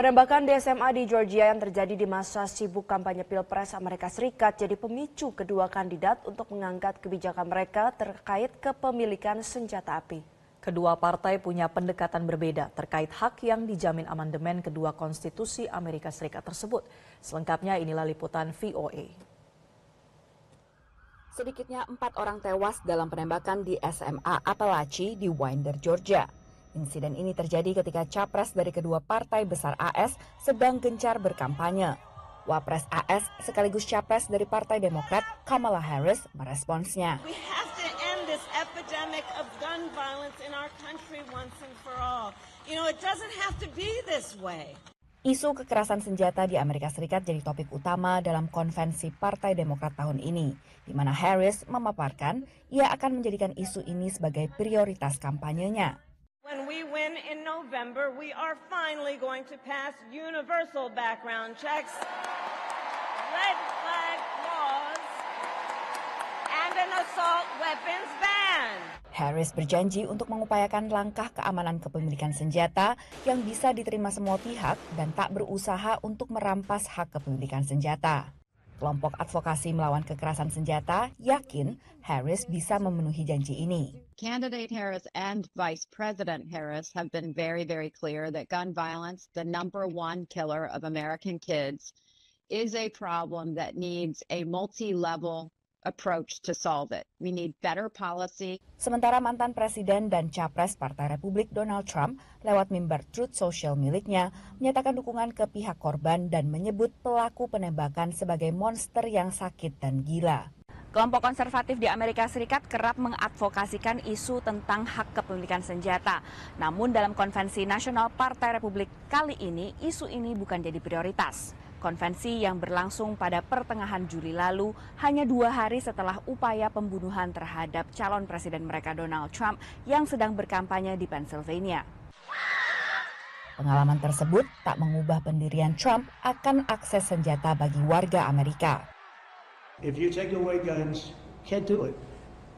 Penembakan di SMA di Georgia yang terjadi di masa sibuk kampanye Pilpres Amerika Serikat jadi pemicu kedua kandidat untuk mengangkat kebijakan mereka terkait kepemilikan senjata api. Kedua partai punya pendekatan berbeda terkait hak yang dijamin amandemen kedua konstitusi Amerika Serikat tersebut. Selengkapnya inilah liputan VOA. Sedikitnya empat orang tewas dalam penembakan di SMA Apalachi di Winder, Georgia. Insiden ini terjadi ketika capres dari kedua partai besar AS sedang gencar berkampanye. Wapres AS sekaligus capres dari Partai Demokrat Kamala Harris meresponsnya. Isu kekerasan senjata di Amerika Serikat jadi topik utama dalam konvensi Partai Demokrat tahun ini, di mana Harris memaparkan ia akan menjadikan isu ini sebagai prioritas kampanyenya. When we win in November, we are finally going to pass universal background checks, red flag laws, and an assault weapons ban. Harris berjanji untuk mengupayakan langkah keamanan kepemilikan senjata yang bisa diterima semua pihak dan tak berusaha untuk merampas hak kepemilikan senjata. Kelompok advokasi melawan kekerasan senjata yakin Harris bisa memenuhi janji ini. Candidate Harris and Vice President Harris have been very, very clear that gun violence, the number one killer of American kids, is a problem that needs a multi level approach to solve it. We need better policy. Sementara mantan presiden dan capres Partai Republik Donald Trump lewat mimbar Truth Social miliknya menyatakan dukungan ke pihak korban dan menyebut pelaku penembakan sebagai monster yang sakit dan gila. Kelompok konservatif di Amerika Serikat kerap mengadvokasikan isu tentang hak kepemilikan senjata. Namun dalam konvensi nasional Partai Republik kali ini, isu ini bukan jadi prioritas. Konvensi yang berlangsung pada pertengahan Juli lalu hanya dua hari setelah upaya pembunuhan terhadap calon presiden mereka Donald Trump yang sedang berkampanye di Pennsylvania. Pengalaman tersebut tak mengubah pendirian Trump akan akses senjata bagi warga Amerika. If you take away guns, can't do it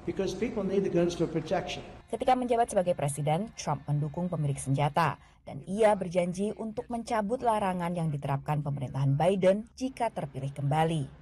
because people need the guns for protection. Ketika menjabat sebagai presiden, Trump mendukung pemilik senjata dan ia berjanji untuk mencabut larangan yang diterapkan pemerintahan Biden jika terpilih kembali.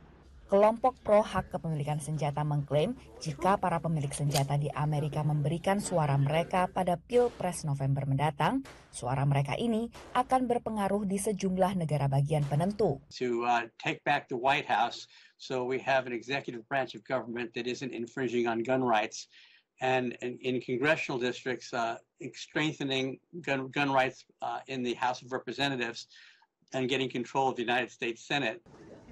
Kelompok pro hak kepemilikan senjata mengklaim jika para pemilik senjata di Amerika memberikan suara mereka pada Pilpres November mendatang, suara mereka ini akan berpengaruh di sejumlah negara bagian penentu. To uh, take back the White House, so we have an executive branch of government that isn't infringing on gun rights. And in, in congressional districts, uh, strengthening gun, gun rights uh, in the House of Representatives and getting control of the United States Senate.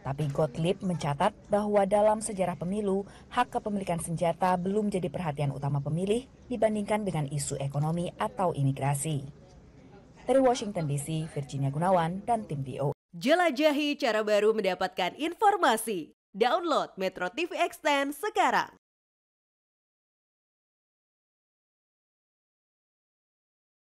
Tapi Gottlieb mencatat bahwa dalam sejarah pemilu, hak kepemilikan senjata belum jadi perhatian utama pemilih dibandingkan dengan isu ekonomi atau imigrasi. Dari Washington DC, Virginia Gunawan dan tim VO. Jelajahi cara baru mendapatkan informasi. Download Metro TV Extend sekarang.